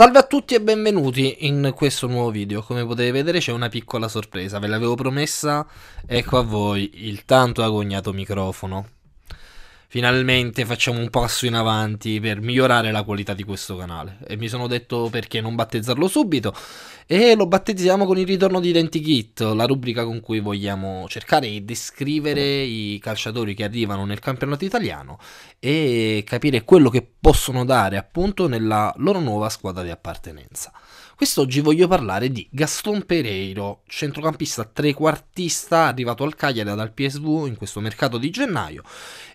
Salve a tutti e benvenuti in questo nuovo video, come potete vedere c'è una piccola sorpresa, ve l'avevo promessa, ecco a voi il tanto agognato microfono. Finalmente facciamo un passo in avanti per migliorare la qualità di questo canale e mi sono detto perché non battezzarlo subito e lo battezziamo con il ritorno di Identikit, la rubrica con cui vogliamo cercare di descrivere i calciatori che arrivano nel campionato italiano e capire quello che possono dare appunto nella loro nuova squadra di appartenenza. Quest'oggi voglio parlare di Gaston Pereiro, centrocampista trequartista arrivato al Cagliari dal PSV in questo mercato di gennaio,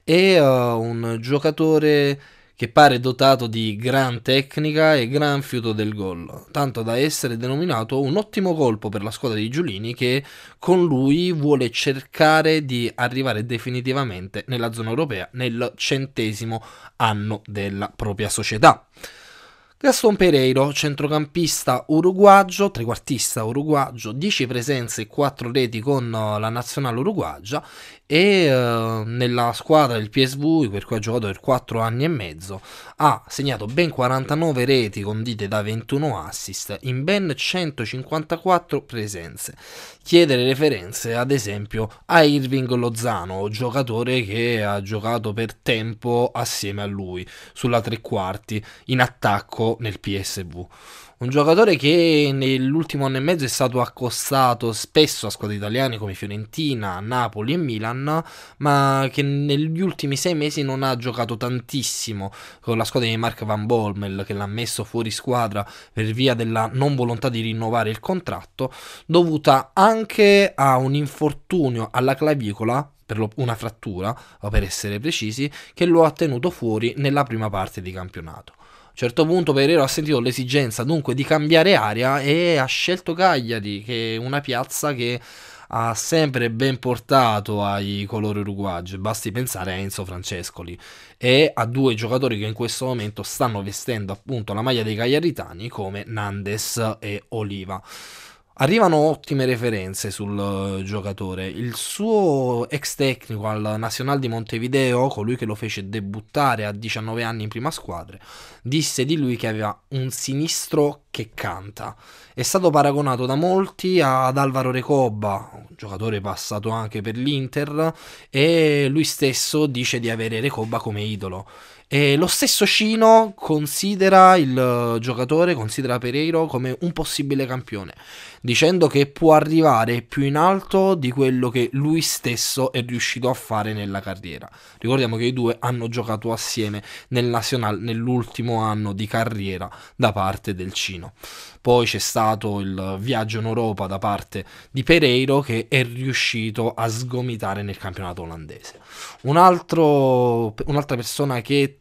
è uh, eh, un giocatore che pare dotato di gran tecnica e gran fiuto del gol, tanto da essere denominato un ottimo colpo per la squadra di Giulini che con lui vuole cercare di arrivare definitivamente nella zona europea nel centesimo anno della propria società. Gaston Pereiro, centrocampista uruguaggio, trequartista uruguagio, 10 presenze e 4 reti con eh, la nazionale uruguagia e eh, nella squadra del PSV, per cui ha giocato per 4 anni e mezzo, ha segnato ben 49 reti condite da 21 assist in ben 154 presenze. Chiedere referenze ad esempio a Irving Lozano, giocatore che ha giocato per tempo assieme a lui sulla tre quarti in attacco nel PSV. Un giocatore che nell'ultimo anno e mezzo è stato accostato spesso a squadre italiane come Fiorentina, Napoli e Milan, ma che negli ultimi sei mesi non ha giocato tantissimo con la squadra di Mark Van Bolmel, che l'ha messo fuori squadra per via della non volontà di rinnovare il contratto, dovuta anche a un infortunio alla clavicola una frattura, per essere precisi, che lo ha tenuto fuori nella prima parte di campionato. A un certo punto Pereiro ha sentito l'esigenza dunque di cambiare aria e ha scelto Cagliari, che è una piazza che ha sempre ben portato ai colori uruguagi, basti pensare a Enzo Francescoli e a due giocatori che in questo momento stanno vestendo appunto la maglia dei cagliaritani come Nandes e Oliva. Arrivano ottime referenze sul eh, giocatore. Il suo ex tecnico al Nacional di Montevideo, colui che lo fece debuttare a 19 anni in prima squadra, disse di lui che aveva un sinistro che canta. È stato paragonato da molti ad Alvaro Recobba, un giocatore passato anche per l'Inter, e lui stesso dice di avere Recobba come idolo. E lo stesso Cino considera il eh, giocatore, considera Pereiro come un possibile campione, dicendo che può arrivare più in alto di quello che lui stesso è riuscito a fare nella carriera. Ricordiamo che i due hanno giocato assieme nel Nacional nell'ultimo anno di carriera da parte del Cino. Poi c'è stato il viaggio in Europa da parte di Pereiro che è riuscito a sgomitare nel campionato olandese. Un altro, un'altra persona che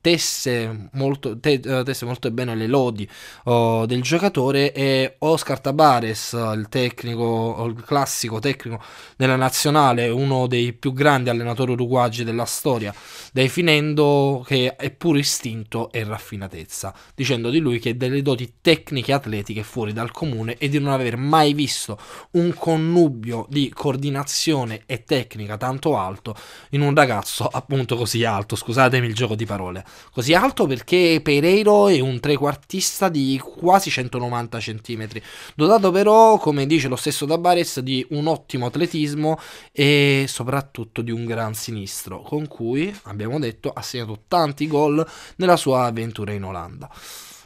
tesse molto, te, eh, tesse molto bene le lodi oh, del giocatore e Oscar Tabares, il tecnico, oh, il classico tecnico della nazionale, uno dei più grandi allenatori uruguaggi della storia, definendo che è puro istinto e raffinatezza, dicendo di lui che ha delle doti tecniche atletiche fuori dal comune e di non aver mai visto un connubio di coordinazione e tecnica tanto alto in un ragazzo appunto così alto, scusatemi il gioco di parole così alto perché Pereiro è un trequartista di quasi 190 cm, dotato però, come dice lo stesso Tabares, di un ottimo atletismo e soprattutto di un gran sinistro, con cui, abbiamo detto, ha segnato tanti gol nella sua avventura in Olanda.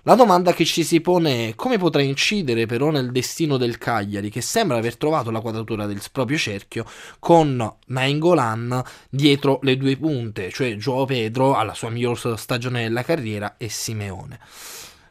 La domanda che ci si pone è come potrà incidere però nel destino del Cagliari, che sembra aver trovato la quadratura del proprio cerchio con Nainggolan dietro le due punte, cioè Joao Pedro alla sua miglior stagione della carriera e Simeone.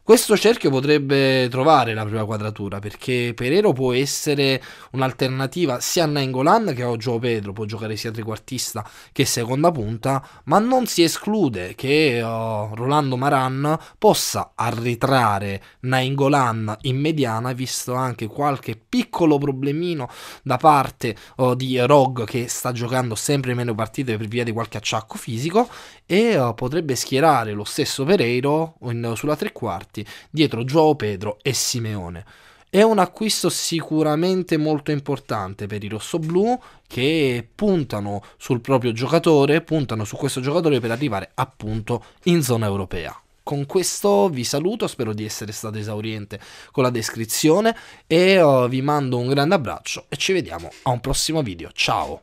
Questo cerchio potrebbe trovare la prima quadratura perché Pereiro può essere un'alternativa sia a Nangolan che a Gio Pedro, può giocare sia trequartista che seconda punta, ma non si esclude che uh, Rolando Maran possa arretrare Nangolan in mediana, visto anche qualche piccolo problemino da parte uh, di Rog che sta giocando sempre meno partite per via di qualche acciacco fisico e uh, potrebbe schierare lo stesso Pereiro in, sulla tre quarti quarti, dietro Joao Pedro e Simeone. È un acquisto sicuramente molto importante per i rossoblù che puntano sul proprio giocatore, puntano su questo giocatore per arrivare appunto in zona europea. Con questo vi saluto, spero di essere stato esauriente con la descrizione e oh, vi mando un grande abbraccio e ci vediamo a un prossimo video. Ciao!